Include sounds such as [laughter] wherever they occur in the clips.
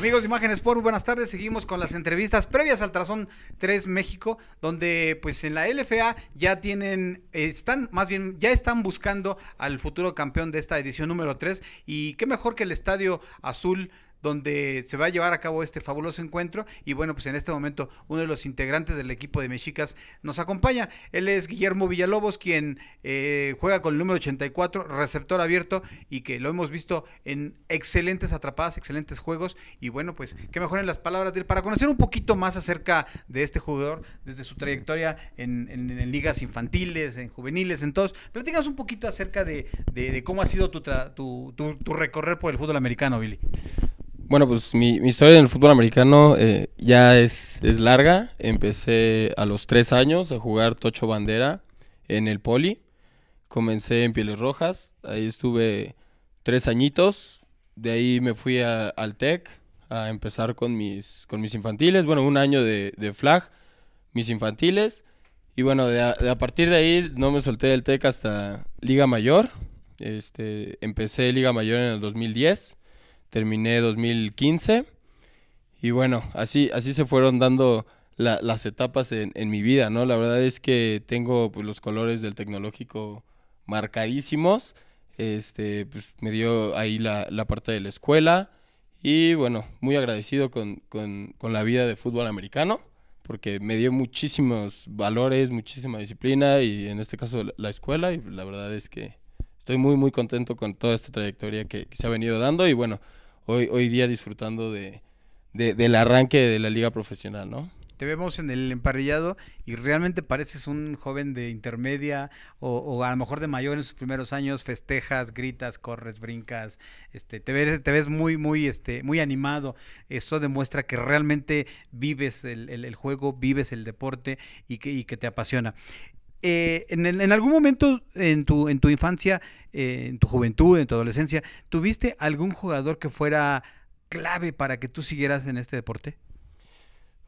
Amigos de Imágenes Sport, buenas tardes. Seguimos con las entrevistas previas al Trazón 3 México, donde pues en la LFA ya tienen, están, más bien, ya están buscando al futuro campeón de esta edición número 3. Y qué mejor que el Estadio Azul donde se va a llevar a cabo este fabuloso encuentro. Y bueno, pues en este momento uno de los integrantes del equipo de Mexicas nos acompaña. Él es Guillermo Villalobos, quien eh, juega con el número 84, receptor abierto, y que lo hemos visto en excelentes atrapadas, excelentes juegos. Y bueno, pues que en las palabras de él para conocer un poquito más acerca de este jugador, desde su trayectoria en, ligas infantiles, en juveniles. en todos platícanos un poquito acerca de, cómo ha sido tu, tu recorrer por el fútbol americano, Billy. Bueno, pues mi, historia en el fútbol americano eh, ya es, larga. Empecé a los tres años a jugar tocho bandera en el poli. Comencé en Pieles Rojas, ahí estuve tres añitos. De ahí me fui al TEC a empezar con mis, con mis infantiles. Bueno, un año de, flag, mis infantiles. Y bueno, a, de a, partir de ahí no me solté del TEC hasta Liga Mayor. Este, empecé Liga Mayor en el 2010 terminé 2015 y bueno, así, así se fueron dando las etapas en, mi vida, ¿no? La verdad es que tengo pues, los colores del tecnológico marcadísimos. Este, pues, me dio ahí la, parte de la escuela y bueno, muy agradecido con, la vida de fútbol americano porque me dio muchísimos valores, muchísima disciplina y en este caso la escuela y la verdad es que estoy muy muy contento con toda esta trayectoria que se ha venido dando y bueno, hoy, día disfrutando de, del arranque de la liga profesional, ¿no? Te vemos en el emparrillado y realmente pareces un joven de intermedia o, a lo mejor de mayor en sus primeros años, festejas, gritas, corres, brincas, este, te ves, te ves muy, muy, este, muy animado. Eso demuestra que realmente vives el, juego, vives el deporte y y que te apasiona. Eh, en, algún momento en tu, en tu infancia, eh, en tu juventud, en tu adolescencia, ¿tuviste algún jugador que fuera clave para que tú siguieras en este deporte?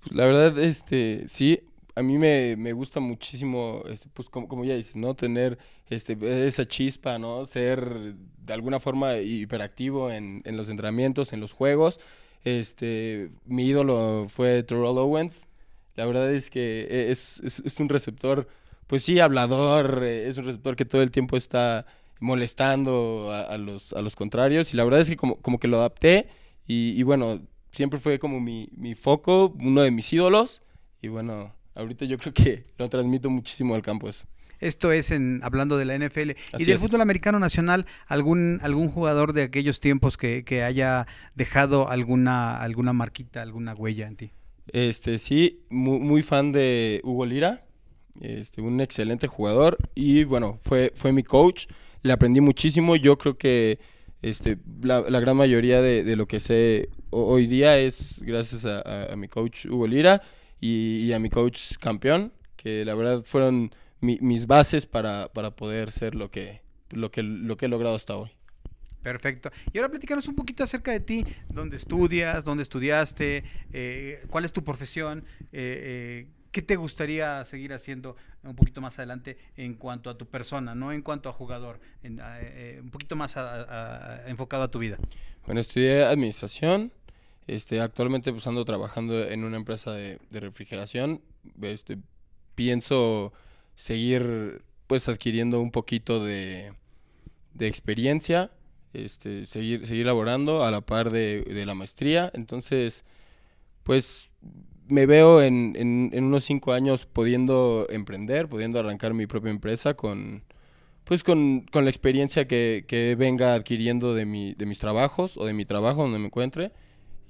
Pues la verdad, este, sí, a mí me, gusta muchísimo, este, pues como, ya dices, ¿no? Tener este, esa chispa, ¿no? Ser de alguna forma hiperactivo en, los entrenamientos, en los juegos. Este, mi ídolo fue Terrell Owens. La verdad es que e, es un receptor pues sí, hablador, eh, es un receptor que todo el tiempo está molestando a, los, a los contrarios. Y la verdad es que como, como que lo adapté y, bueno, siempre fue como mi, foco, uno de mis ídolos. Y bueno, ahorita yo creo que [laughs] lo transmito muchísimo al campo eso. Esto es en, hablando de la NFL. ¿Y del fútbol americano nacional, algún, algún jugador de aquellos tiempos que, haya dejado alguna, alguna marquita, alguna huella en ti? Este, sí, muy, muy fan de Hugo Lira. Este, un excelente jugador y bueno, fue, fue mi coach, le aprendí muchísimo, yo creo que este, la, gran mayoría de, lo que sé hoy día es gracias a, mi coach Hugo Lira y, a mi coach campeón, que la verdad fueron mis bases para, poder ser lo que, lo, que, lo que he logrado hasta hoy. Perfecto. Y ahora platicarnos un poquito acerca de ti, dónde estudias, dónde estudiaste, eh, cuál es tu profesión, eh, eh ¿Qué te gustaría seguir haciendo un poquito más adelante en cuanto a tu persona, no en cuanto a jugador, en, eh, un poquito más a, enfocado a tu vida? Bueno, estudié administración. Este, actualmente pues ando trabajando en una empresa de, refrigeración. Este, pienso seguir pues adquiriendo un poquito de, experiencia, este, seguir, seguir laborando a la par de la maestría. Entonces, pues me veo en, unos cinco años pudiendo emprender, pudiendo arrancar mi propia empresa con, pues con, la experiencia que, que venga adquiriendo de, mi, mis trabajos o de mi trabajo donde me encuentre.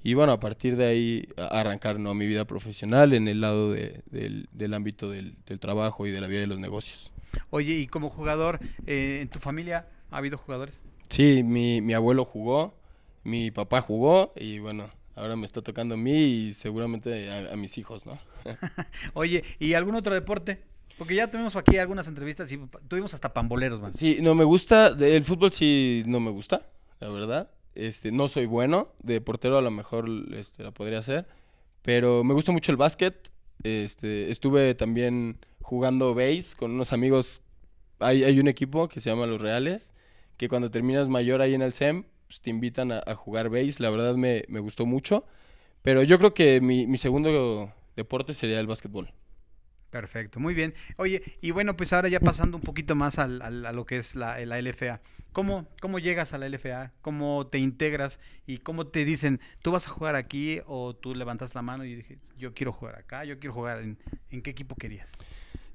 Y bueno, a partir de ahí arrancar ¿no? mi vida profesional en el lado del, ámbito del, trabajo y de la vida de los negocios. Oye, y como jugador, eh, ¿en tu familia ha habido jugadores? Sí, mi, mi abuelo jugó, mi papá jugó y bueno, ahora me está tocando a mí y seguramente a, mis hijos, ¿no? [laughs] [laughs] Oye, ¿y algún otro deporte? Porque ya tuvimos aquí algunas entrevistas y tuvimos hasta pamboleros, man. Sí, no me gusta, el fútbol sí no me gusta, la verdad. Este, no soy bueno, de portero a lo mejor este, la podría hacer, pero me gusta mucho el básquet. Este, estuve también jugando base con unos amigos. Hay, hay un equipo que se llama Los Reales, que cuando terminas mayor ahí en el SEM, pues, te invitan a, jugar base. La verdad me, gustó mucho. Pero yo creo que mi, segundo deporte sería el básquetbol. Perfecto, muy bien. Oye, y bueno, pues ahora ya pasando un poquito más a lo que es la, la, LFA. ¿Cómo, ¿Cómo llegas a la LFA? ¿Cómo te integras? ¿Y cómo te dicen, tú vas a jugar aquí o tú levantas la mano y dije, yo quiero jugar acá, yo quiero jugar en, en qué equipo querías?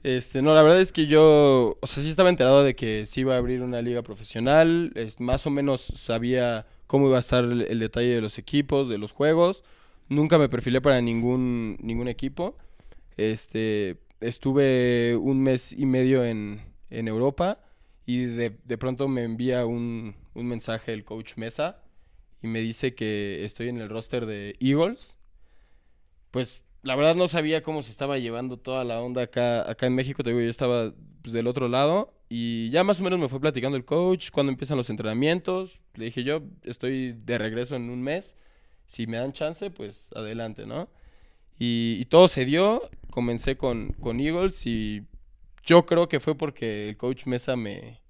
Este, no, la verdad es que yo, o sea, sí estaba enterado de que se iba a abrir una liga profesional, es, más o menos sabía cómo iba a estar el, detalle de los equipos, de los juegos. Nunca me perfilé para ningún, ningún equipo. Este, estuve un mes y medio en, Europa y de, pronto me envía un, un mensaje el coach Mesa y me dice que estoy en el roster de Eagles. Pues la verdad no sabía cómo se estaba llevando toda la onda acá, acá en México. Te digo, yo estaba pues, del otro lado y ya más o menos me fue platicando el coach cuando empiezan los entrenamientos. Le dije yo, estoy de regreso en un mes. Si me dan chance, pues adelante, ¿no? Y, todo se dio. Comencé con, con Eagles y yo creo que fue porque el coach Mesa me...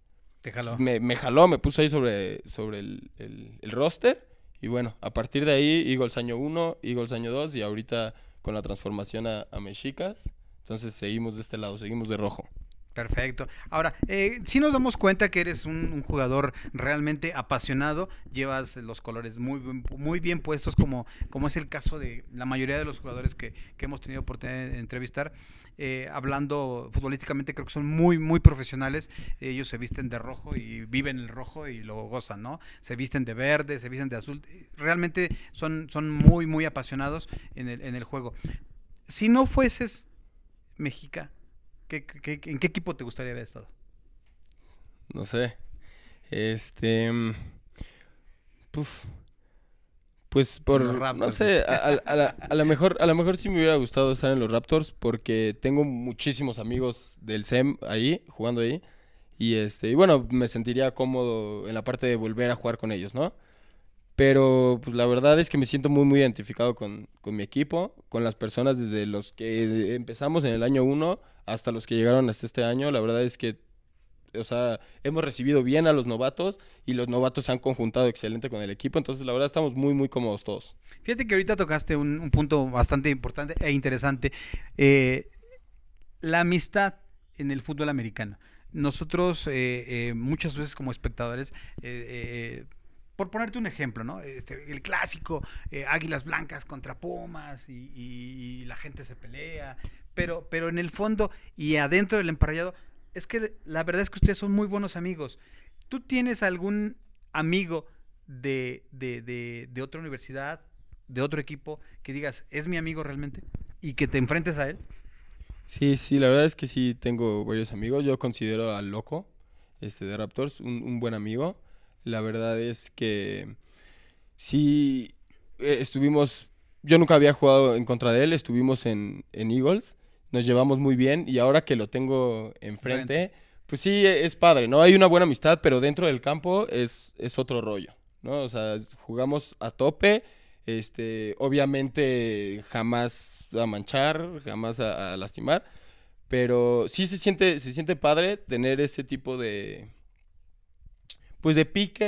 Te jaló. Me, jaló, me puso ahí sobre, sobre el, el roster. Y bueno, a partir de ahí, Eagles año 1, Eagles año 2 y ahorita con la transformación a, mexicas. Entonces seguimos de este lado, seguimos de rojo. Perfecto. Ahora, eh, si nos damos cuenta que eres un, jugador realmente apasionado, llevas los colores muy, muy bien puestos, como, como es el caso de la mayoría de los jugadores que, hemos tenido oportunidad de entrevistar. Eh, hablando futbolísticamente, creo que son muy, muy profesionales. Ellos se visten de rojo y viven el rojo y lo gozan, ¿no? Se visten de verde, se visten de azul. Eh, realmente son, son muy, muy apasionados en el, en el juego. Si no fueses México en qué equipo te gustaría haber estado? No sé. Este. Mm, pues por. no sé, a, mejor, lo mejor sí me hubiera gustado estar en los Raptors porque tengo muchísimos amigos del SEM ahí, jugando ahí. Y este, y bueno, me sentiría cómodo en la parte de volver a jugar con ellos, ¿no? Pero pues la verdad es que me siento muy, identificado con, mi equipo, con las personas desde los que empezamos en el año 1 hasta los que llegaron hasta este año. La verdad es que o sea, hemos recibido bien a los novatos y los novatos se han conjuntado excelente con el equipo. Entonces, la verdad, estamos muy, muy cómodos todos. Fíjate que ahorita tocaste un, punto bastante importante e interesante. Eh, la amistad en el fútbol americano. Nosotros, eh, eh, muchas veces como espectadores, por ponerte un ejemplo, ¿no? Este, el clásico, eh, Águilas Blancas contra Pumas y, la gente se pelea, pero, pero en el fondo y adentro del emparallado, es que la verdad es que ustedes son muy buenos amigos. ¿Tú tienes algún amigo de, de, de, de otra universidad, de otro equipo, que digas, es mi amigo realmente? Y que te enfrentes a él. Sí, sí, la verdad es que sí tengo varios amigos. Yo considero al Loco, este, de Raptors, un buen amigo. La verdad es que sí eh, estuvimos, yo nunca había jugado en contra de él, estuvimos en, Eagles, nos llevamos muy bien y ahora que lo tengo enfrente, pues sí, e, es padre, ¿no? Hay una buena amistad, pero dentro del campo es, es otro rollo, ¿no? O sea, jugamos a tope, este, obviamente jamás a manchar, jamás a, a lastimar, pero sí se siente, se siente padre tener ese tipo de, pues de pique,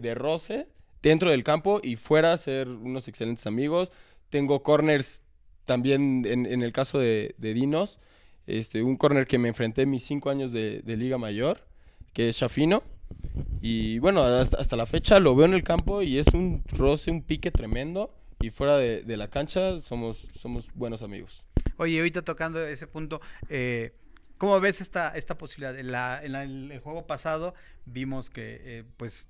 de, roce, dentro del campo y fuera, ser unos excelentes amigos. Tengo corners también en, el caso de, Dinos, este, un corner que me enfrenté en mis cinco años de, Liga Mayor, que es Chafino. Y bueno, hasta, la fecha lo veo en el campo y es un roce, un pique tremendo. Y fuera de, la cancha somos, buenos amigos. Oye, ahorita tocando ese punto, eh, ¿Cómo ves esta, esta posibilidad? En, el juego pasado vimos que, eh, pues,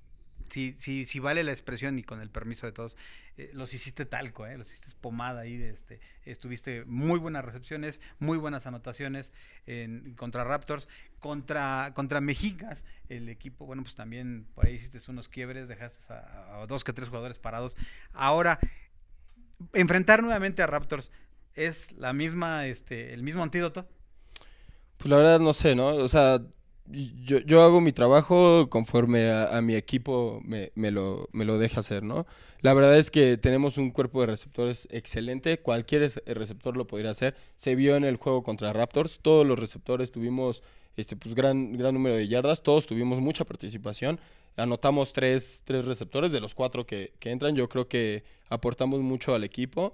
si, si, si, vale la expresión y con el permiso de todos, eh, los hiciste talco, eh, los hiciste pomada ahí. De este, estuviste muy buenas recepciones, muy buenas anotaciones en, contra Raptors. Contra, contra Mexicas, el equipo, bueno, pues también por ahí hiciste unos quiebres, dejaste a, a dos que tres jugadores parados. Ahora, enfrentar nuevamente a Raptors, ¿es la misma, este, el mismo antídoto? Pues la verdad no sé, ¿no? O sea, yo, yo hago mi trabajo conforme a, mi equipo me, me, lo, me lo deja hacer, ¿no? La verdad es que tenemos un cuerpo de receptores excelente, cualquier eh, receptor lo podría hacer. Se vio en el juego contra Raptors, todos los receptores tuvimos este, pues, gran, gran número de yardas, todos tuvimos mucha participación. Anotamos tres, tres receptores de los cuatro que, que entran, yo creo que aportamos mucho al equipo.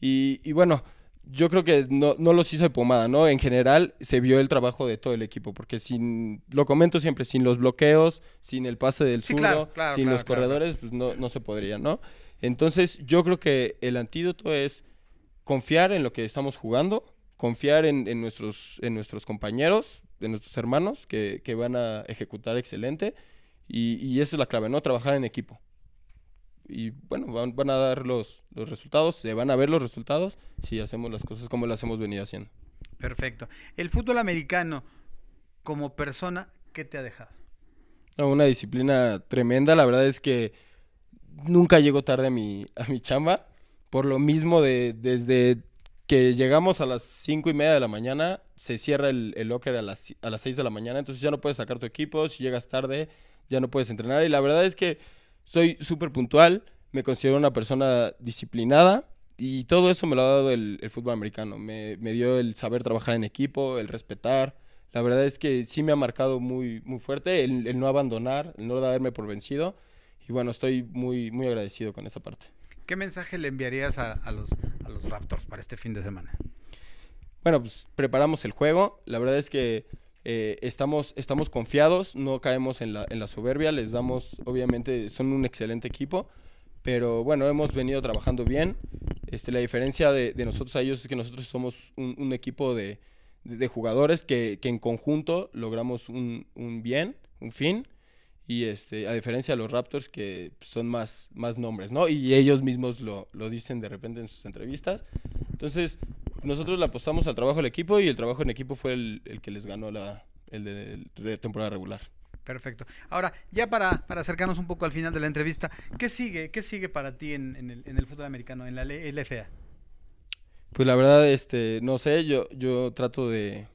Y, y bueno, yo creo que no, los hizo de pomada, ¿no? En general se vio el trabajo de todo el equipo, porque sin, lo comento siempre, sin los bloqueos, sin el pase del sí, sin los corredores, pues no, no, se podría, ¿no? Entonces yo creo que el antídoto es confiar en lo que estamos jugando, confiar en, nuestros, en nuestros compañeros, en nuestros hermanos que, que van a ejecutar excelente, y, y esa es la clave, ¿no? Trabajar en equipo y bueno, van, a dar los, los resultados, se van a ver los resultados si hacemos las cosas como las hemos venido haciendo. Perfecto. El fútbol americano, como persona, ¿qué te ha dejado? una disciplina tremenda, la verdad es que nunca llego tarde a mi, a mi chamba, por lo mismo de desde que llegamos a las cinco y media de la mañana, se cierra el, locker a las, a las 6 de la mañana, entonces ya no puedes sacar tu equipo, si llegas tarde ya no puedes entrenar y la verdad es que soy súper puntual, me considero una persona disciplinada y todo eso me lo ha dado el, fútbol americano. Me, me, dio el saber trabajar en equipo, el respetar. La verdad es que sí me ha marcado muy, muy fuerte el, no abandonar, el no darme por vencido. Y bueno, estoy muy, muy agradecido con esa parte. ¿Qué mensaje le enviarías a, los, a los Raptors para este fin de semana? Bueno, pues preparamos el juego. La verdad es que eh, estamos, estamos confiados, no caemos en la, en la soberbia, les damos, obviamente, son un excelente equipo, pero bueno, hemos venido trabajando bien. Este, la diferencia de, nosotros a ellos es que nosotros somos un, equipo de, de, jugadores que, que, en conjunto logramos un, un bien, un fin. Y este, a diferencia de los Raptors, que son más, más nombres, ¿no? Y ellos mismos lo, lo, dicen de repente en sus entrevistas. Entonces, nosotros le apostamos al trabajo del equipo y el trabajo en equipo fue el, que les ganó la el de, temporada regular. Perfecto. Ahora, ya para, acercarnos un poco al final de la entrevista, ¿qué sigue, qué sigue para ti en, el, fútbol americano, en la LFA? Pues la verdad, este, no sé, yo, yo trato de,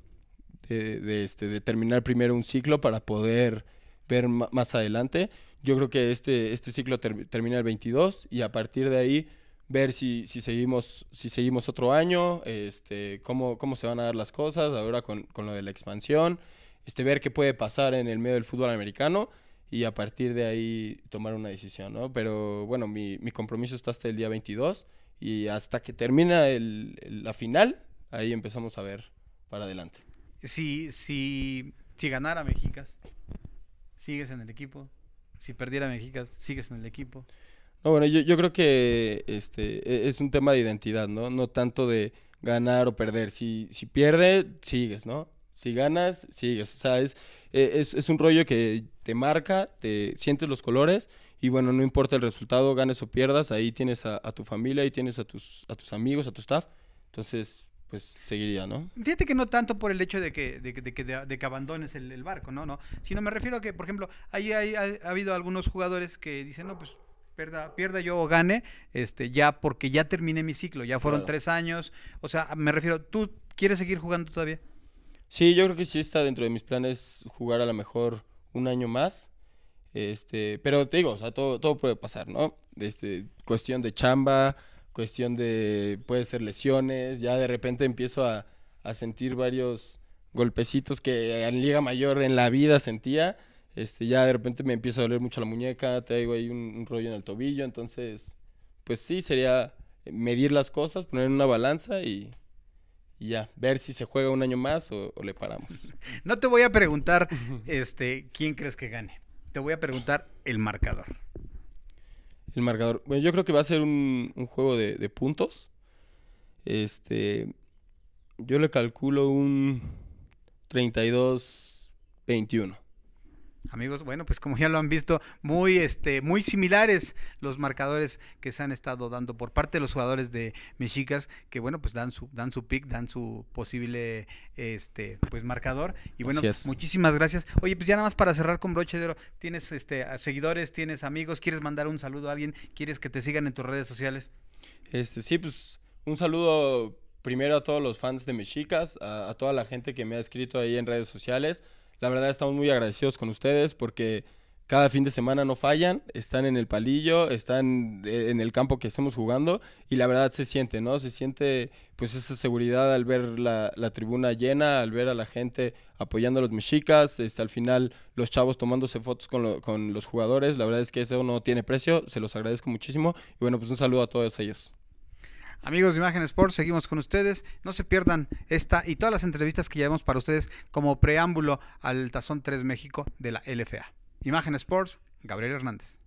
de, este, terminar primero un ciclo para poder ver más adelante. Yo creo que este, este ciclo termina el 22 y a partir de ahí ver si, seguimos, si seguimos otro año, este, cómo, cómo se van a dar las cosas ahora con, lo de la expansión, este, ver qué puede pasar en el medio del fútbol americano y a partir de ahí tomar una decisión, ¿no? Pero bueno, mi, compromiso está hasta el día 22 y hasta que termina el, la final, ahí empezamos a ver para adelante. Si, si, si ganara Mexicas, ¿sigues en el equipo? Si perdiera Mexicas, ¿sigues en el equipo? No, bueno, yo, yo creo que este, e, es un tema de identidad, ¿no? No tanto de ganar o perder. Si, si pierdes, sigues, ¿no? Si ganas, sigues. O sea, e, es, es, un rollo que te marca, te sientes los colores y bueno, no importa el resultado, ganes o pierdas, ahí tienes a, tu familia, ahí tienes a tus, a tus amigos, a tu staff. Entonces, pues seguiría, ¿no? Fíjate que no tanto por el hecho de que, de, de, que abandones el, barco, ¿no? no Sino me refiero a que, por ejemplo, ahí hay, ha, habido algunos jugadores que dicen, no, pues Pierda, pierda, yo o gane, este, ya porque ya terminé mi ciclo, ya fueron tres años. O sea, me refiero, ¿tú quieres seguir jugando todavía? Sí, yo creo que sí está dentro de mis planes jugar a lo mejor un año más. Este, pero te digo, o sea, todo, todo puede pasar, ¿no? Este, cuestión de chamba, cuestión de, puede ser lesiones, ya de repente empiezo a, a sentir varios golpecitos que en Liga Mayor en la vida sentía este, ya de repente me empieza a doler mucho la muñeca, te ahí un, un rollo en el tobillo, entonces, pues sí, sería medir las cosas, poner una balanza y, ya, ver si se juega un año más o, le paramos. [laughs] No te voy a preguntar este, quién crees que gane. Te voy a preguntar el marcador. El marcador. Bueno, yo creo que va a ser un, juego de, puntos. Este. Yo le calculo un 32-21. Amigos, bueno, pues como ya lo han visto, muy, este, muy similares los marcadores que se han estado dando por parte de los jugadores de Mexicas, que bueno, pues dan su, dan su pick, dan su posible este, pues marcador. Y bueno, muchísimas gracias. Oye, pues ya nada más para cerrar con broche de oro, tienes este seguidores, tienes amigos, quieres mandar un saludo a alguien, quieres que te sigan en tus redes sociales. Este, sí, pues un saludo primero a todos los fans de Mexicas, a, a toda la gente que me ha escrito ahí en redes sociales la verdad estamos muy agradecidos con ustedes porque cada fin de semana no fallan, están en el palillo, están eh, en el campo que estamos jugando y la verdad se siente, ¿no? Se siente pues esa seguridad al ver la, tribuna llena, al ver a la gente apoyando a los mexicas, este, al final los chavos tomándose fotos con, con los jugadores, la verdad es que eso no tiene precio, se los agradezco muchísimo y bueno, pues un saludo a todos ellos. Amigos de Imagen Sports, seguimos con ustedes. No se pierdan esta y todas las entrevistas que llevamos para ustedes como preámbulo al Tazón 3 México de la LFA. Imagen Sports, Gabriel Hernández.